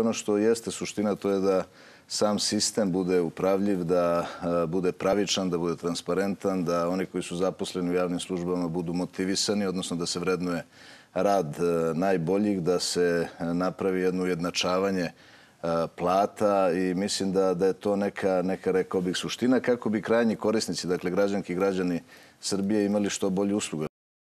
Ono što jeste suština to je da sam sistem bude upravljiv, da e, bude pravičan, da bude transparentan, da oni koji su zaposleni u javnim službama budu motivisani, odnosno da se vrednuje rad e, najboljih, da se e, napravi jedno ujednačavanje plata i mislim da, da je to neka, neka, rekao bih, suština kako bi krajnji korisnici, dakle građanki i građani Srbije imali što bolje usluge.